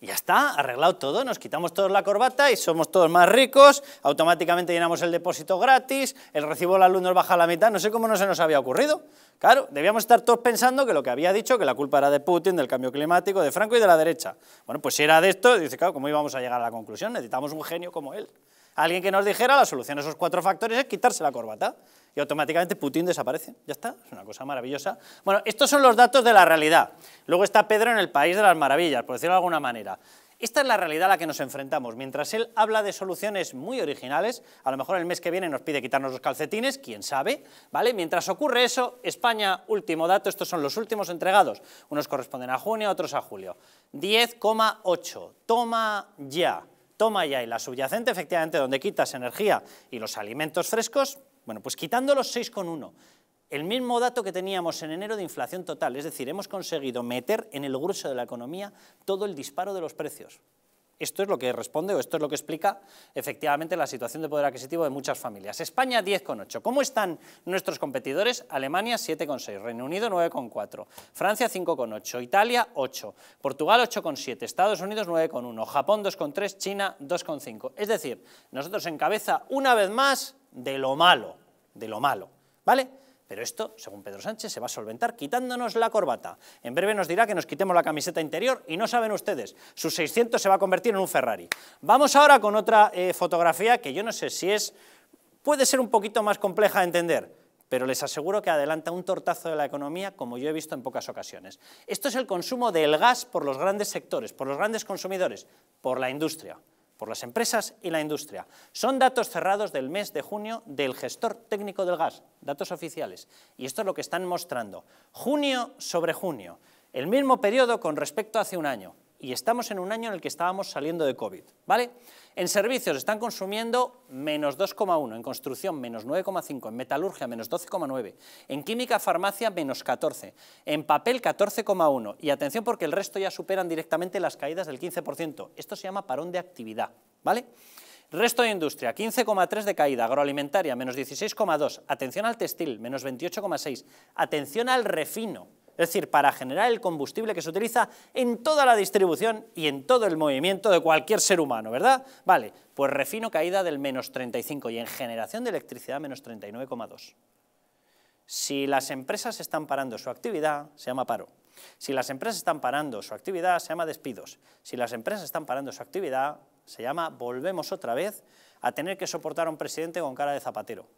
Y ya está, arreglado todo, nos quitamos todos la corbata y somos todos más ricos, automáticamente llenamos el depósito gratis, el recibo de la baja a la mitad, no sé cómo no se nos había ocurrido. Claro, debíamos estar todos pensando que lo que había dicho, que la culpa era de Putin, del cambio climático, de Franco y de la derecha. Bueno, pues si era de esto, dice, claro, ¿cómo íbamos a llegar a la conclusión? Necesitamos un genio como él. Alguien que nos dijera la solución a esos cuatro factores es quitarse la corbata y automáticamente Putin desaparece. Ya está, es una cosa maravillosa. Bueno, estos son los datos de la realidad. Luego está Pedro en el país de las maravillas, por decirlo de alguna manera. Esta es la realidad a la que nos enfrentamos. Mientras él habla de soluciones muy originales, a lo mejor el mes que viene nos pide quitarnos los calcetines, quién sabe, ¿vale? Mientras ocurre eso, España, último dato, estos son los últimos entregados, unos corresponden a junio, otros a julio. 10,8, toma ya toma ya y la subyacente, efectivamente, donde quitas energía y los alimentos frescos, bueno, pues quitando los 6,1, el mismo dato que teníamos en enero de inflación total, es decir, hemos conseguido meter en el grueso de la economía todo el disparo de los precios. Esto es lo que responde o esto es lo que explica efectivamente la situación de poder adquisitivo de muchas familias. España 10,8. ¿Cómo están nuestros competidores? Alemania 7,6, Reino Unido 9,4, Francia 5,8, Italia 8, Portugal 8,7, Estados Unidos 9,1, Japón 2,3, China 2,5. Es decir, nosotros encabeza una vez más de lo malo, de lo malo, ¿vale? Pero esto, según Pedro Sánchez, se va a solventar quitándonos la corbata. En breve nos dirá que nos quitemos la camiseta interior y no saben ustedes, su 600 se va a convertir en un Ferrari. Vamos ahora con otra eh, fotografía que yo no sé si es... puede ser un poquito más compleja de entender, pero les aseguro que adelanta un tortazo de la economía como yo he visto en pocas ocasiones. Esto es el consumo del gas por los grandes sectores, por los grandes consumidores, por la industria por las empresas y la industria. Son datos cerrados del mes de junio del gestor técnico del gas, datos oficiales. Y esto es lo que están mostrando, junio sobre junio, el mismo periodo con respecto a hace un año y estamos en un año en el que estábamos saliendo de COVID, ¿vale? En servicios están consumiendo menos 2,1, en construcción menos 9,5, en metalurgia menos 12,9, en química farmacia menos 14, en papel 14,1 y atención porque el resto ya superan directamente las caídas del 15%. Esto se llama parón de actividad, ¿vale? Resto de industria, 15,3 de caída, agroalimentaria, menos 16,2, atención al textil, menos 28,6, atención al refino, es decir, para generar el combustible que se utiliza en toda la distribución y en todo el movimiento de cualquier ser humano, ¿verdad? Vale, pues refino caída del menos 35 y en generación de electricidad menos 39,2. Si las empresas están parando su actividad, se llama paro. Si las empresas están parando su actividad, se llama despidos. Si las empresas están parando su actividad, se llama volvemos otra vez a tener que soportar a un presidente con cara de zapatero.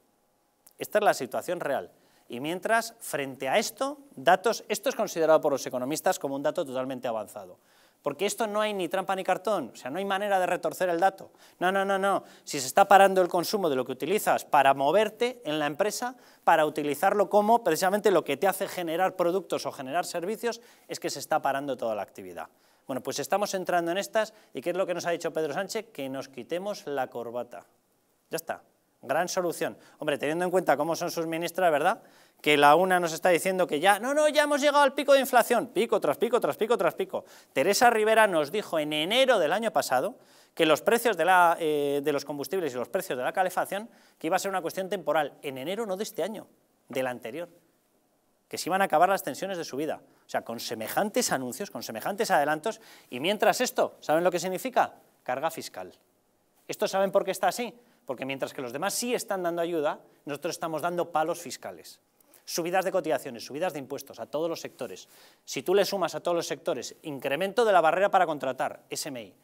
Esta es la situación real. Y mientras, frente a esto, datos, esto es considerado por los economistas como un dato totalmente avanzado. Porque esto no hay ni trampa ni cartón, o sea, no hay manera de retorcer el dato. No, no, no, no. Si se está parando el consumo de lo que utilizas para moverte en la empresa, para utilizarlo como precisamente lo que te hace generar productos o generar servicios, es que se está parando toda la actividad. Bueno, pues estamos entrando en estas y ¿qué es lo que nos ha dicho Pedro Sánchez? Que nos quitemos la corbata. Ya está. Gran solución. Hombre, teniendo en cuenta cómo son sus ministras, ¿verdad? Que la una nos está diciendo que ya, no, no, ya hemos llegado al pico de inflación, pico tras pico, tras pico, tras pico. Teresa Rivera nos dijo en enero del año pasado que los precios eh, de, los combustibles y los precios de la calefacción, que iba a ser una cuestión temporal, en enero no de este año, del anterior, que se iban a acabar las tensiones de subida. O sea, con semejantes anuncios, con semejantes adelantos, y mientras esto, ¿saben lo que significa? Carga fiscal. ¿Esto saben por qué está así? porque mientras que los demás sí están dando ayuda, nosotros estamos dando palos fiscales. Subidas de cotizaciones, subidas de impuestos a todos los sectores. Si tú le sumas a todos los sectores, incremento de la barrera para contratar, SMI,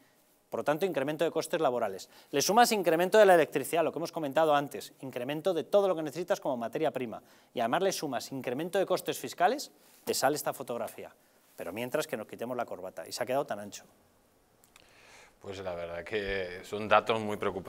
por lo tanto, incremento de costes laborales. Le sumas incremento de la electricidad, lo que hemos comentado antes, incremento de todo lo que necesitas como materia prima. Y además le sumas incremento de costes fiscales, te sale esta fotografía. Pero mientras que nos quitemos la corbata. Y se ha quedado tan ancho. Pues la verdad que son datos muy preocupantes.